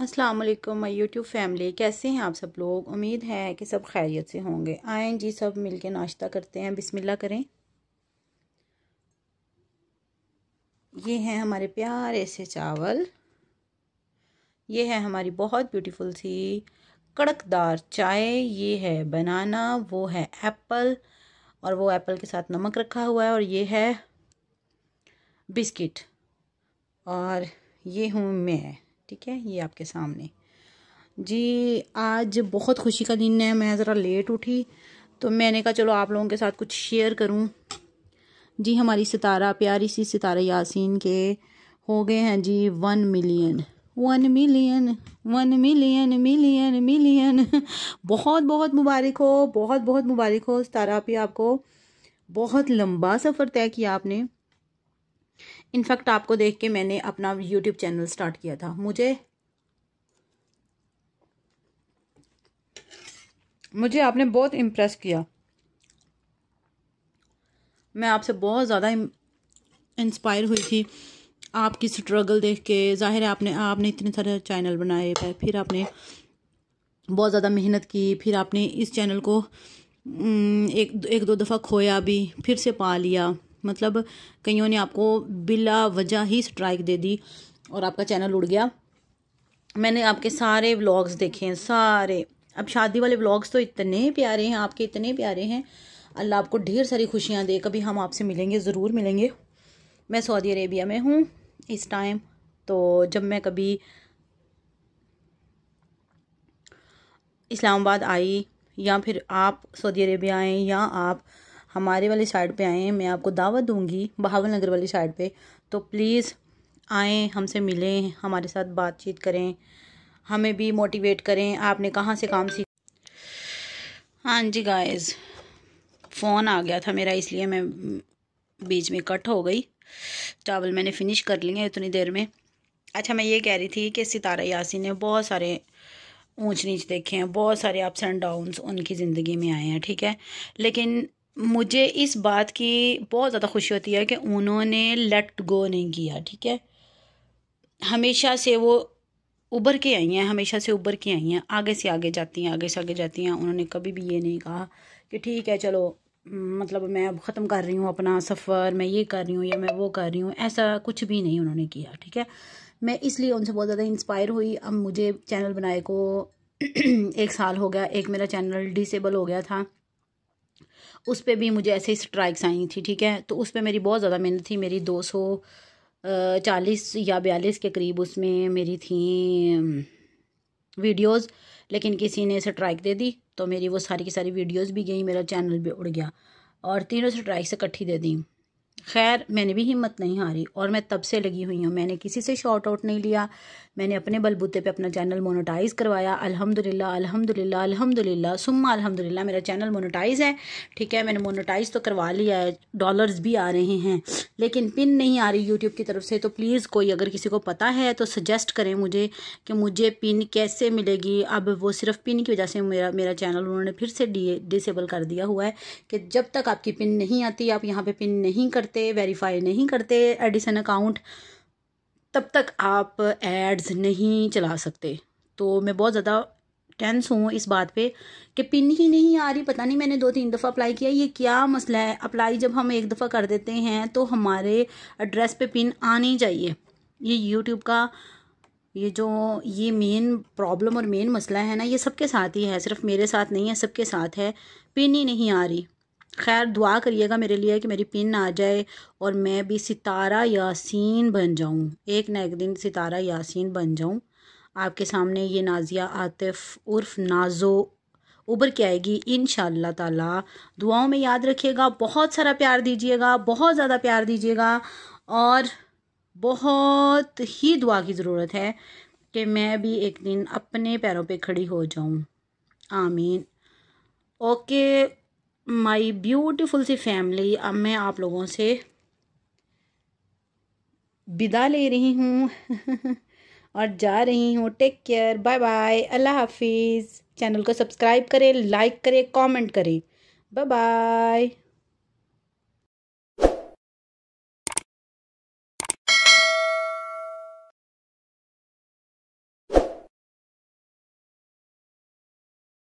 अस्सलाम वालेकुम my YouTube family कैसे हैं आप सब लोग उम्मीद है कि सब खैरियत से होंगे आए जी सब मिलके नाश्ता करते हैं बिस्मिल्लाह करें ये हैं हमारे प्यारे से चावल ये है हमारी बहुत ब्यूटीफुल सी कड़कदार चाय ये है बनाना वो है एप्पल और वो एप्पल के साथ नमक रखा हुआ है और ये है बिस्किट और ये हूँ मैं ठीक है ये आपके सामने जी आज बहुत खुशी का दिन है मैं ज़रा लेट उठी तो मैंने कहा चलो आप लोगों के साथ कुछ शेयर करूं जी हमारी सितारा प्यारी सी सितारा यासीन के हो गए हैं जी one million one million one million million million बहुत बहुत मुबारक हो बहुत बहुत मुबारक हो सितारा पे आपको बहुत लंबा सफ़र तय किया आपने इनफैक्ट आपको देख के मैंने अपना यूट्यूब चैनल स्टार्ट किया था मुझे मुझे आपने बहुत इम्प्रेस किया मैं आपसे बहुत ज़्यादा इंस्पायर हुई थी आपकी स्ट्रगल देख के ज़ाहिर है आपने आपने इतने सारे चैनल बनाए फिर आपने बहुत ज़्यादा मेहनत की फिर आपने इस चैनल को एक एक दो दफ़ा खोया भी फिर से पा लिया मतलब कईयों ने आपको बिला वजह ही स्ट्राइक दे दी और आपका चैनल उड़ गया मैंने आपके सारे व्लॉग्स देखे हैं सारे अब शादी वाले व्लॉग्स तो इतने प्यारे हैं आपके इतने प्यारे हैं अल्लाह आपको ढेर सारी खुशियाँ दे कभी हम आपसे मिलेंगे ज़रूर मिलेंगे मैं सऊदी अरेबिया में हूँ इस टाइम तो जब मैं कभी इस्लामाबाद आई या फिर आप सऊदी अरेबिया आएँ या आप हमारे वाली साइड पे आएँ मैं आपको दावत दूंगी बहावल नगर वाली साइड पे तो प्लीज़ आएँ हमसे मिलें हमारे साथ बातचीत करें हमें भी मोटिवेट करें आपने कहाँ से काम सीख हाँ जी गाइस फ़ोन आ गया था मेरा इसलिए मैं बीच में कट हो गई चावल मैंने फिनिश कर लिए इतनी देर में अच्छा मैं ये कह रही थी कि सितारा यासी ने बहुत सारे ऊंच नीच देखे हैं बहुत सारे अप्स एंड डाउन्स उनकी ज़िंदगी में आए हैं ठीक है लेकिन मुझे इस बात की बहुत ज़्यादा खुशी होती है कि उन्होंने लेट गो नहीं किया ठीक है हमेशा से वो उभर के आई हैं हमेशा से उभर के आई हैं आगे से आगे जाती हैं आगे से आगे जाती हैं उन्होंने कभी भी ये नहीं कहा कि ठीक है चलो मतलब मैं अब ख़त्म कर रही हूँ अपना सफ़र मैं ये कर रही हूँ या मैं वो कर रही हूँ ऐसा कुछ भी नहीं उन्होंने किया ठीक है मैं इसलिए उनसे बहुत ज़्यादा इंस्पायर हुई अब मुझे चैनल बनाए को एक साल हो गया एक मेरा चैनल डिसेबल हो गया था उस पर भी मुझे ऐसे स्ट्राइक्स आई थी ठीक है तो उस पर मेरी बहुत ज़्यादा मेहनत थी मेरी दो सौ चालीस या बयालीस के करीब उसमें मेरी थी वीडियोस लेकिन किसी ने स्ट्राइक दे दी तो मेरी वो सारी की सारी वीडियोस भी गई मेरा चैनल भी उड़ गया और तीनों स्ट्राइक्स इकट्ठी दे दी खैर मैंने भी हिम्मत नहीं हारी और मैं तब से लगी हुई हूँ मैंने किसी से शॉर्ट आउट नहीं लिया मैंने अपने बलबूते पे अपना चैनल मोनेटाइज करवाया अल्हम्दुलिल्लाह अल्हम्दुलिल्लाह अल्हम्दुलिल्लाह सुम्मा अल्हम्दुलिल्लाह मेरा चैनल मोनेटाइज है ठीक है मैंने मोनेटाइज तो करवा लिया है डॉलर्स भी आ रहे हैं लेकिन पिन नहीं आ रही यूट्यूब की तरफ से तो प्लीज़ कोई अगर किसी को पता है तो सजेस्ट करें मुझे कि मुझे पिन कैसे मिलेगी अब वो सिर्फ पिन की वजह से मेरा मेरा चैनल उन्होंने फिर से डिसेबल कर दिया हुआ है कि जब तक आपकी पिन नहीं आती आप यहाँ पर पिन नहीं कर करते वेरीफाई नहीं करते एडिसन अकाउंट तब तक आप एड्स नहीं चला सकते तो मैं बहुत ज़्यादा टेंस हूँ इस बात पे कि पिन ही नहीं आ रही पता नहीं मैंने दो तीन दफ़ा अप्लाई किया ये क्या मसला है अप्लाई जब हम एक दफ़ा कर देते हैं तो हमारे एड्रेस पे पिन आनी चाहिए ये यूट्यूब का ये जो ये मेन प्रॉब्लम और मेन मसला है ना ये सबके साथ ही है सिर्फ मेरे साथ नहीं है सबके साथ है पिन ही नहीं आ रही खैर दुआ करिएगा मेरे लिए कि मेरी पिन आ जाए और मैं भी सितारा यासीन बन जाऊँ एक ना एक दिन सितारा यासीन बन जाऊँ आपके सामने ये नाजिया आतिफ उर्फ नाजो उबर के आएगी इन ताला दुआओं में याद रखिएगा बहुत सारा प्यार दीजिएगा बहुत ज़्यादा प्यार दीजिएगा और बहुत ही दुआ की ज़रूरत है कि मैं भी एक दिन अपने पैरों पे खड़ी हो जाऊँ आमीन ओके माय ब्यूटीफुल सी फैमिली अब मैं आप लोगों से विदा ले रही हूँ और जा रही हूँ टेक केयर बाय बाय अल्लाह हाफिज़ चैनल को सब्सक्राइब करें लाइक करें कमेंट करें बाय बाय